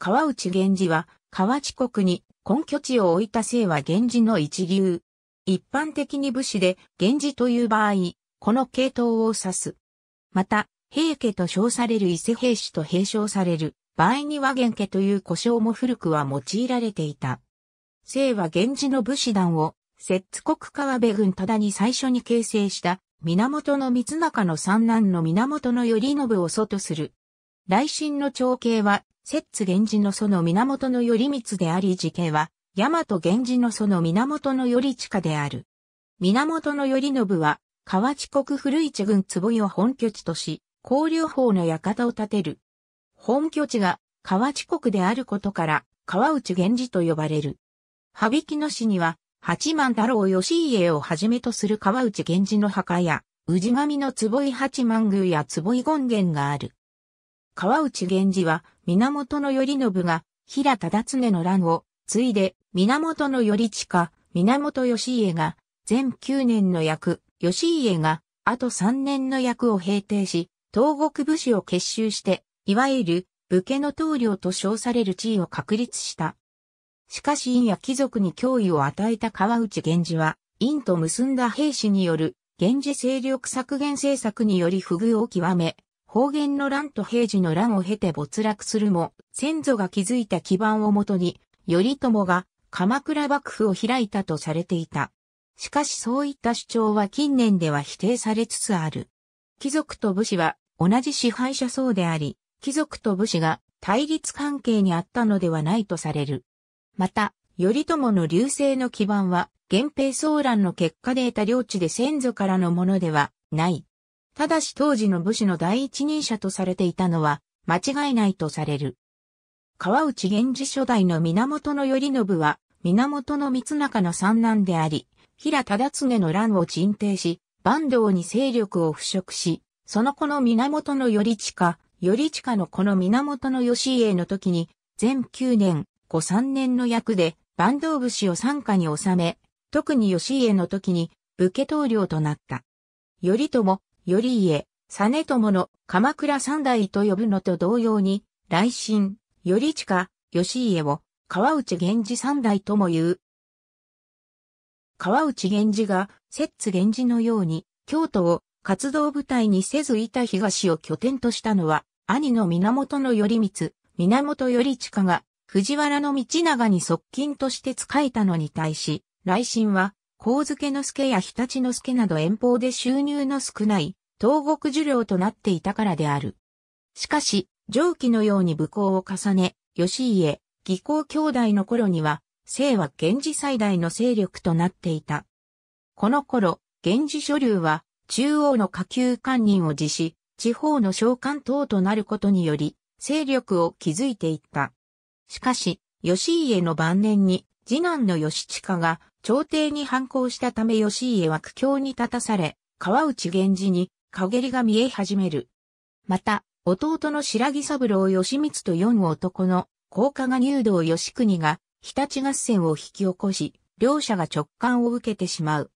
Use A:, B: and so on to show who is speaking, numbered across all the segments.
A: 川内源氏は、河内国に根拠地を置いた姓は源氏の一流。一般的に武士で源氏という場合、この系統を指す。また、平家と称される伊勢平氏と併称される、場合には源家という呼称も古くは用いられていた。姓は源氏の武士団を、摂津国川辺郡忠に最初に形成した、源の光中の三男の源頼信を祖とする。来春の長兄は摂津源氏の祖の源頼光であり時家は、大和源氏の祖の源頼親である。源頼信は、河内国古市郡坪井を本拠地とし、交流法の館を建てる。本拠地が河内国であることから、河内源氏と呼ばれる。羽曳野市には、八幡太郎義家をはじめとする河内源氏の墓や、氏神の坪井八幡宮や坪井権現がある。河内源氏は、源頼信が平忠常の乱を継いで源頼親、源義家が全9年の役、義家があと3年の役を平定し、東国武士を結集して、いわゆる武家の棟領と称される地位を確立した。しかし陰や貴族に脅威を与えた川内源氏は、陰と結んだ兵士による源氏勢力削減政策により不遇を極め、方言の乱と平時の乱を経て没落するも、先祖が築いた基盤をもとに、頼朝が鎌倉幕府を開いたとされていた。しかしそういった主張は近年では否定されつつある。貴族と武士は同じ支配者層であり、貴族と武士が対立関係にあったのではないとされる。また、頼朝の流星の基盤は、源平騒乱の結果で得た領地で先祖からのものではない。ただし当時の武士の第一人者とされていたのは、間違いないとされる。川内源氏初代の源頼信は、源光中の三男であり、平忠常の乱を鎮定し、坂東に勢力を腐食し、その子の源頼親、頼親の子の源義家の時に、全9年、5、3年の役で、坂東武士を参加に収め、特に義家の時に、武家統領となった。頼朝、頼家、実朝の鎌倉三代と呼ぶのと同様に、来神、頼近、義家を川内源氏三代とも言う。川内源氏が、摂津源氏のように、京都を活動部隊にせずいた東を拠点としたのは、兄の源頼光、源頼近が、藤原道長に側近として仕えたのに対し、来神は、光付之助や日立之助など遠方で収入の少ない、東国受領となっていたからである。しかし、上記のように武功を重ね、義家、義行兄弟の頃には、清は源氏最大の勢力となっていた。この頃、源氏諸流は、中央の下級官人を辞し、地方の召喚等となることにより、勢力を築いていった。しかし、義家の晩年に、次男の義親が朝廷に反抗したため義家は苦境に立たされ、川内源氏に陰りが見え始める。また、弟の白木三郎義光と四男の高加賀入道義国が日立合戦を引き起こし、両者が直感を受けてしまう。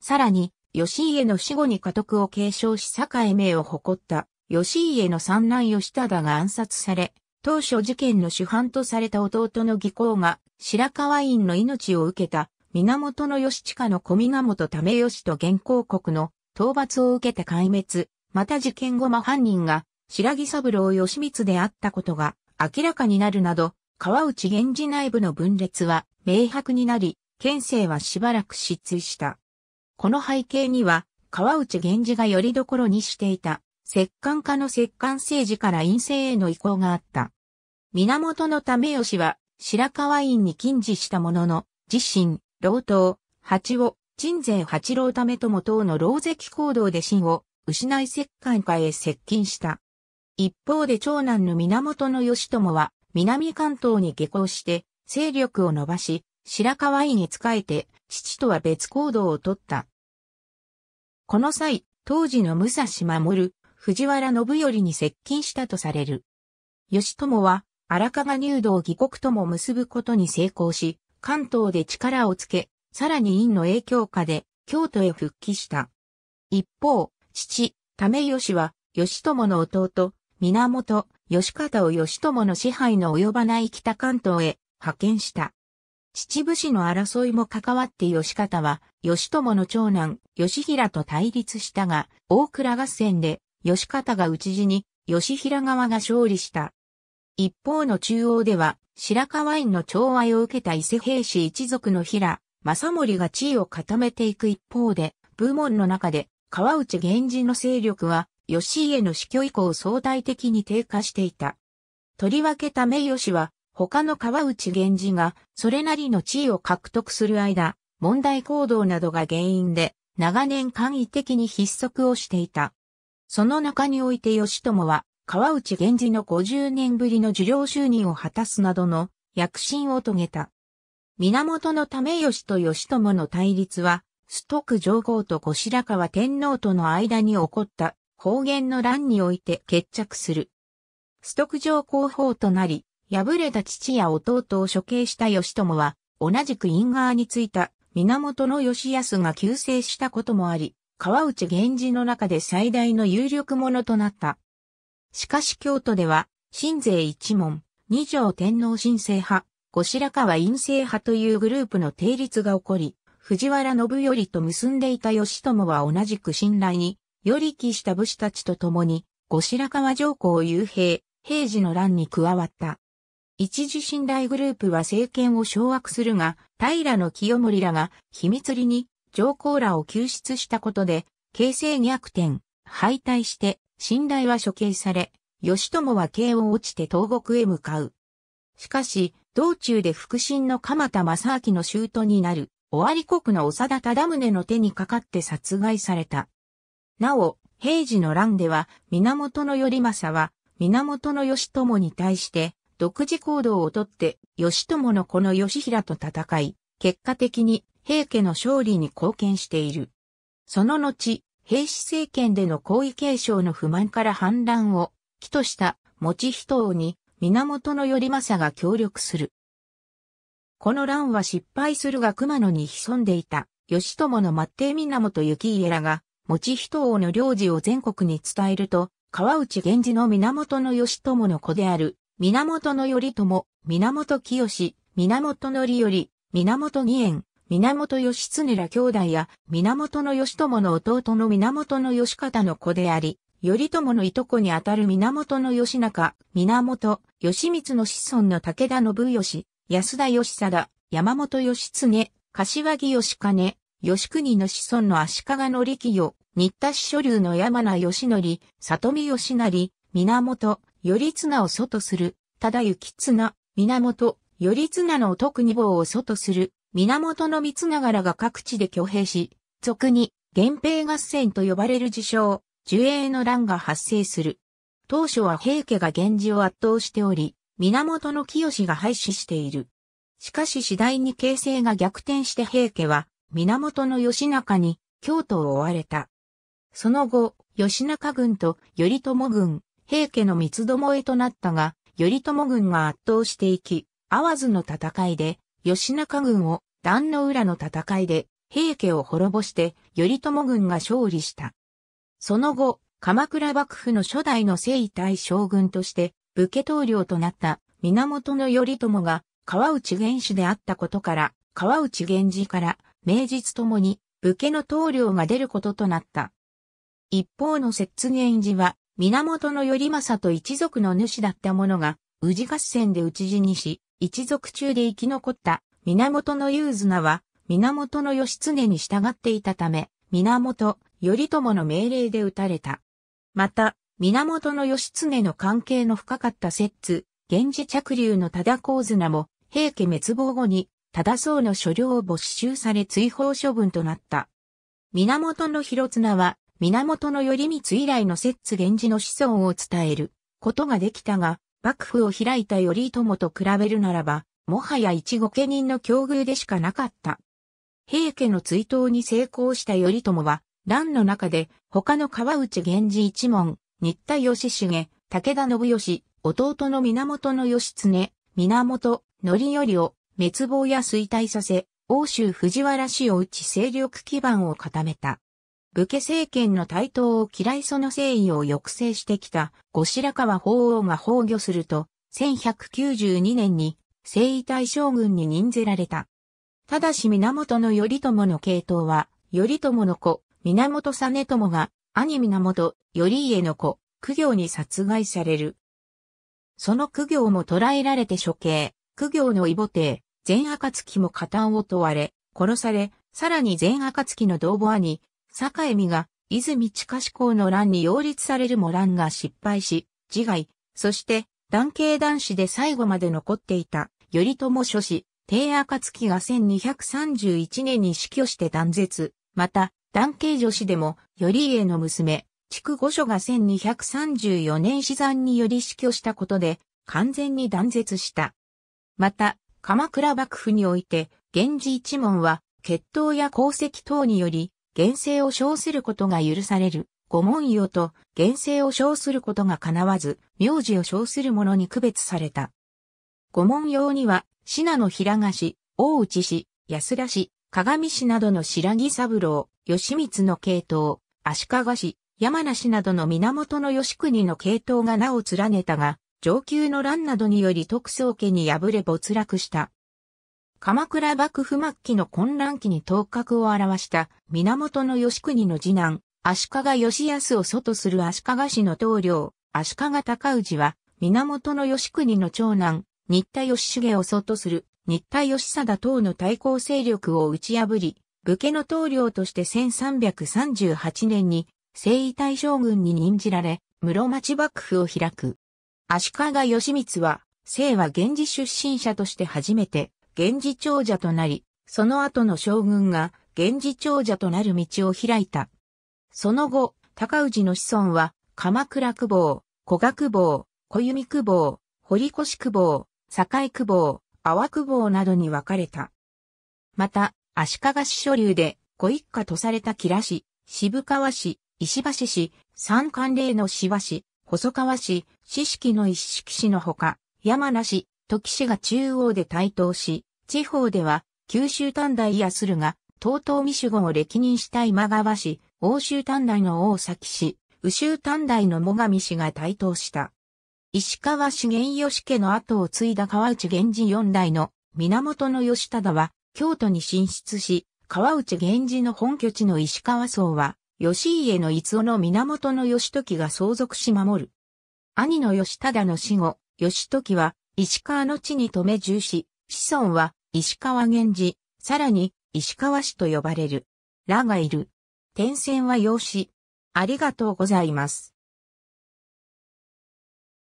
A: さらに、義家の死後に家督を継承し栄名を誇った義家の三男義忠が暗殺され、当初事件の主犯とされた弟の義公が白河院の命を受けた源義親の小源為義と現行国の討伐を受けて壊滅、また事件後も犯人が白木三郎義光であったことが明らかになるなど、川内源氏内部の分裂は明白になり、県政はしばらく失墜した。この背景には、川内源氏がよりどころにしていた、摂関家の摂関政治から陰性への移行があった。源のため吉は、白川院に禁止したものの、自身、老頭、八尾、鎮西八郎為友等の老石行動で信を失い石灰下へ接近した。一方で長男の源義朝は南関東に下校して勢力を伸ばし白河院へ仕えて父とは別行動をとった。この際、当時の武蔵守、藤原信頼に接近したとされる。義朝は荒川入道義国とも結ぶことに成功し、関東で力をつけ、さらに院の影響下で京都へ復帰した。一方、父、為義は、義友の弟、源、義方を義友の支配の及ばない北関東へ派遣した。秩父氏の争いも関わって義方は、義友の長男、義平と対立したが、大倉合戦で、義方が討ち死に、義平側が勝利した。一方の中央では、白河院の調和を受けた伊勢平氏一族の平、正森が地位を固めていく一方で、部門の中で川内源氏の勢力は、吉家の死去以降相対的に低下していた。とりわけため義は、他の川内源氏が、それなりの地位を獲得する間、問題行動などが原因で、長年簡易的に筆則をしていた。その中において吉友は、川内源氏の50年ぶりの受領就任を果たすなどの躍進を遂げた。源為義と義朝の対立は、ッ徳上皇と後白河天皇との間に起こった方言の乱において決着する。ッ徳上皇后となり、敗れた父や弟を処刑した義朝は、同じく因側についた源義康が急逝したこともあり、川内源氏の中で最大の有力者となった。しかし京都では、新税一門、二条天皇新政派、後白河院政派というグループの定律が起こり、藤原信頼と結んでいた義朝は同じく信頼に、より帰した武士たちと共に、後白河上皇幽閉、平時の乱に加わった。一時信頼グループは政権を掌握するが、平清盛らが秘密裏に上皇らを救出したことで、形勢逆転、敗退して、信頼は処刑され、義朝は慶応落ちて東国へ向かう。しかし、道中で腹心の鎌田正明の舅になる、尾張国の長田忠宗の手にかかって殺害された。なお、平治の乱では、源頼政は、源義朝に対して、独自行動をとって、義朝の子の義平と戦い、結果的に平家の勝利に貢献している。その後、平氏政権での皇位継承の不満から反乱を、起とした、持人に、源頼政が協力する。この乱は失敗するが熊野に潜んでいた、義友の末帝源幸家らが、持人王の領事を全国に伝えると、川内源氏の源義友の子である、源頼朝、源清、源よ頼、源義縁、源義経ら兄弟や、源義友の弟の源義方の子であり、頼朝のいとこにあたる源義仲、源義満の子孫の武田信義、安田義貞、山本義経、柏木義兼、義国の子孫の足利紀清、新田市所流の山名義則、里見義成、源頼綱を祖とする、忠行綱、源頼綱の徳二坊を祖とする、源の三がらが各地で挙兵し、俗に源平合戦と呼ばれる事象。呪影の乱が発生する。当初は平家が源氏を圧倒しており、源清が廃止している。しかし次第に形勢が逆転して平家は、源義仲に京都を追われた。その後、義仲軍と頼朝軍、平家の三つどもえとなったが、頼朝軍が圧倒していき、わずの戦いで、義仲軍を、壇の浦の戦いで、平家を滅ぼして、頼朝軍が勝利した。その後、鎌倉幕府の初代の征夷大将軍として、武家統領となった源頼朝が川内源氏であったことから、川内源氏から名実ともに武家の棟梁が出ることとなった。一方の摂源氏は、源頼政と一族の主だった者が、宇治合戦で討ち死にし、一族中で生き残った源の雄綱は、源義経に従っていたため、源頼朝の命令で討たれた。また、源義経の関係の深かった摂津、源氏着流の忠光綱も、平家滅亡後に、忠宗の所領を没収され追放処分となった。源広綱は、源頼光以来の摂津源氏の子孫を伝えることができたが、幕府を開いた頼朝と比べるならば、もはや一御家人の境遇でしかなかった。平家の追悼に成功した頼朝は、乱の中で、他の川内源氏一門、新田義重、武田信義、弟の源義経、源範頼を滅亡や衰退させ、欧州藤原氏を打ち勢力基盤を固めた。武家政権の台頭を嫌いその誠意を抑制してきた後白河法皇が崩御すると、1192年に征夷大将軍に任ぜられた。ただし源頼朝の系統は、頼朝の子、源実朝が兄源頼家の子、苦行に殺害される。その苦行も捕らえられて処刑、苦行の異母帝、全暁も加担を問われ、殺され、さらに全暁の同母兄、坂江美が、泉近志向の乱に擁立されるも乱が失敗し、自害、そして、男系男子で最後まで残っていた、頼朝諸子、帝暁が1231年に死去して断絶、また、男系女子でも、頼家の娘、筑五所が1234年死産により死去したことで、完全に断絶した。また、鎌倉幕府において、源氏一門は、血統や功績等により、厳正を称することが許される。御門よと、厳正を称することが叶わず、名字を称する者に区別された。御門用には、品の平賀氏、大内氏、安田氏、鏡市などの白木三郎、義満の系統、足利市、山梨などの源義国の系統が名を連ねたが、上級の乱などにより徳宗家に敗れ没落した。鎌倉幕府末期の混乱期に頭角を表した源義国の次男、足利義康を祖とする足利氏の棟梁、足利尊氏は、源義国の長男、新田義重を祖とする日田義貞等の対抗勢力を打ち破り、武家の棟梁として1338年に征夷大将軍に任じられ、室町幕府を開く。足利義満は、清和源氏出身者として初めて、源氏長者となり、その後の将軍が源氏長者となる道を開いた。その後、高氏の子孫は、鎌倉久保、古賀久保、小弓久保、堀越久保、堺久保、波久保などに分かれた。また、足利市所流で、ご一家とされた吉良市、渋川市、石橋市、三関嶺の市市、細川市、四式の一式市のほか、山梨、時市が中央で台頭し、地方では、九州短大や駿河、東東未守護を歴任した今川市、欧州短大の大崎市、右州短大の最上市が台頭した。石川源義家の後を継いだ川内源氏四代の源義忠は京都に進出し、川内源氏の本拠地の石川荘は、吉家の逸豆の源義時が相続し守る。兄の義忠の死後、義時は石川の地に留め住し、子孫は石川源氏、さらに石川氏と呼ばれる。らがいる。点線は養子。ありがとうございます。